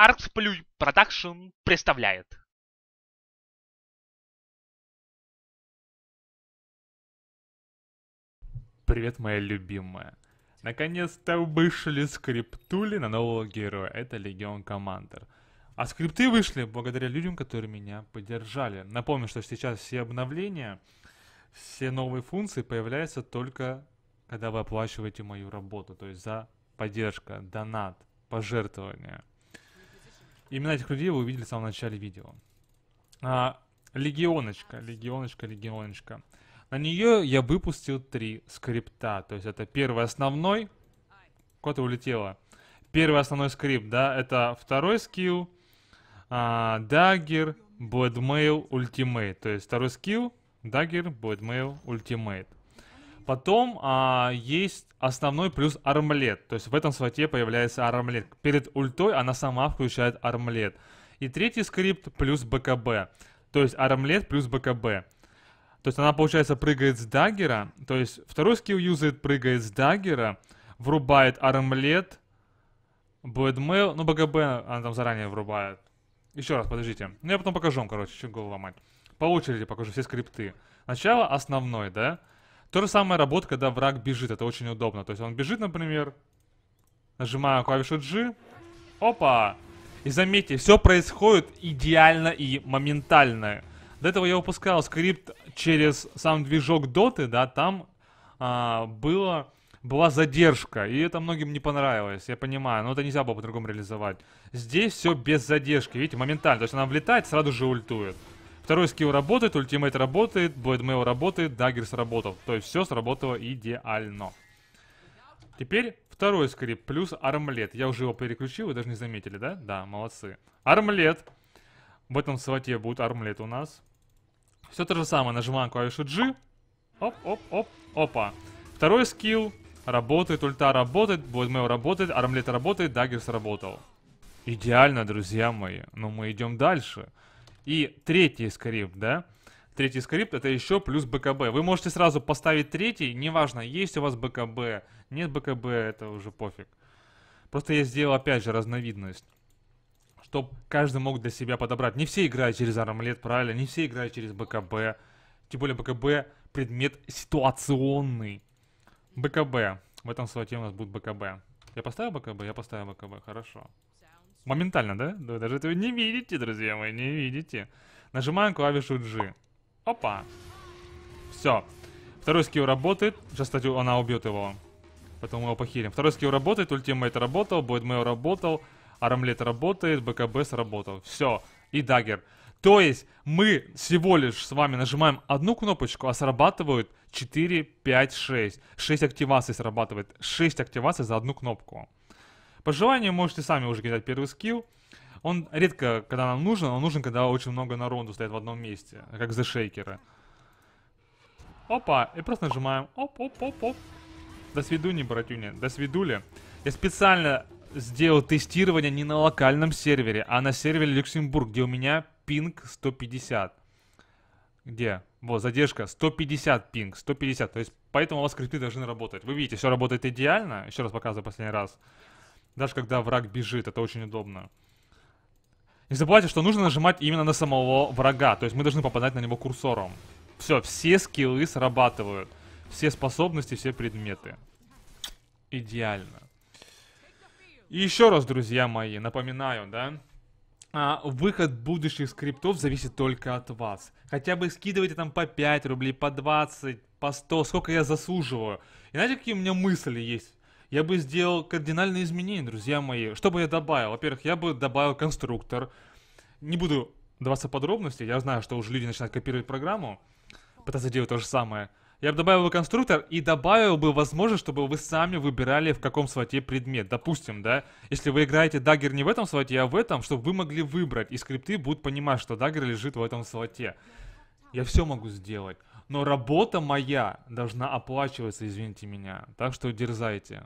Артсплюй Production представляет. Привет, моя любимая. Наконец-то вышли скриптули на нового героя. Это Легион Командер. А скрипты вышли благодаря людям, которые меня поддержали. Напомню, что сейчас все обновления, все новые функции появляются только когда вы оплачиваете мою работу. То есть за поддержка, донат, пожертвования – Имена этих людей вы увидели в самом начале видео. А, легионочка, легионочка, легионочка. На нее я выпустил три скрипта. То есть это первый основной. куда улетела. Первый основной скрипт, да, это второй скилл. А, Dagger, Bloodmail, Ultimate. То есть второй скилл, Dagger, Bloodmail, Ultimate. Потом а, есть основной плюс армлет. То есть в этом слоте появляется армлет. Перед ультой она сама включает армлет. И третий скрипт плюс БКБ. То есть армлет плюс БКБ. То есть она, получается, прыгает с даггера. То есть второй скилл юзает, прыгает с даггера. Врубает армлет. Блэдмейл. Ну, БКБ она там заранее врубает. Еще раз, подождите. Ну, я потом покажу вам, короче, что голову ломать. По очереди покажу типа, все скрипты. Начало основной, да? Да. То же самое работает, когда враг бежит, это очень удобно. То есть он бежит, например, нажимаю клавишу G, опа! И заметьте, все происходит идеально и моментально. До этого я выпускал скрипт через сам движок Доты, да, там а, было, была задержка, и это многим не понравилось, я понимаю, но это нельзя было по-другому реализовать. Здесь все без задержки, видите, моментально, то есть она влетает, сразу же ультует. Второй скилл работает, ультимейт работает, Блэдмейл работает, Даггер сработал. То есть все сработало идеально. Теперь второй скрипт плюс армлет. Я уже его переключил, вы даже не заметили, да? Да, молодцы. Армлет. В этом слоте будет армлет у нас. Все то же самое. Нажимаем клавишу G. Оп, оп, оп, опа. Второй скилл. Работает, ульта работает, Блэдмейл работает, армлет работает, Даггер сработал. Идеально, друзья мои. Но ну, мы идем дальше. Дальше и третий скрипт, да, третий скрипт это еще плюс БКБ. Вы можете сразу поставить третий, неважно, есть у вас БКБ, нет БКБ, это уже пофиг. Просто я сделал опять же разновидность, чтобы каждый мог для себя подобрать. Не все играют через армлет, правильно, не все играют через БКБ. Тем более БКБ предмет ситуационный. БКБ. В этом слоте у нас будет БКБ. Я поставил БКБ? Я поставил БКБ, хорошо. Моментально, да? Вы даже этого не видите, друзья мои, не видите. Нажимаем клавишу G. Опа. Все. Второй скилл работает. Сейчас, кстати, она убьет его. Поэтому мы его похилим. Второй скилл работает, ультимейт работал, Бойдмейл работал, Арамлет работает, БКБ сработал. Все. И Дагер. То есть мы всего лишь с вами нажимаем одну кнопочку, а срабатывают 4, 5, 6. 6 активаций срабатывает. 6 активаций за одну кнопку. По желанию можете сами уже кидать первый скилл. Он редко, когда нам нужен, он нужен, когда очень много народу стоит в одном месте, как за шейкеры. Опа, и просто нажимаем. Оп-оп-оп-оп. До свидуни, братюня, до свидули. Я специально сделал тестирование не на локальном сервере, а на сервере Люксембург, где у меня пинг 150. Где? Вот, задержка 150 пинг, 150. То есть, поэтому у вас крипты должны работать. Вы видите, все работает идеально. Еще раз показываю последний раз даже когда враг бежит. Это очень удобно. Не забывайте, что нужно нажимать именно на самого врага. То есть мы должны попадать на него курсором. Все, все скиллы срабатывают. Все способности, все предметы. Идеально. И еще раз, друзья мои, напоминаю, да? А, выход будущих скриптов зависит только от вас. Хотя бы скидывайте там по 5 рублей, по 20, по 100, сколько я заслуживаю. И знаете, какие у меня мысли есть? я бы сделал кардинальные изменения, друзья мои. Что бы я добавил? Во-первых, я бы добавил конструктор. Не буду даваться подробности, я знаю, что уже люди начинают копировать программу, пытаться делать то же самое. Я бы добавил бы конструктор и добавил бы возможность, чтобы вы сами выбирали, в каком слоте предмет. Допустим, да, если вы играете дагер не в этом слоте, а в этом, чтобы вы могли выбрать, и скрипты будут понимать, что дагер лежит в этом слоте. Я все могу сделать. Но работа моя должна оплачиваться, извините меня. Так что дерзайте.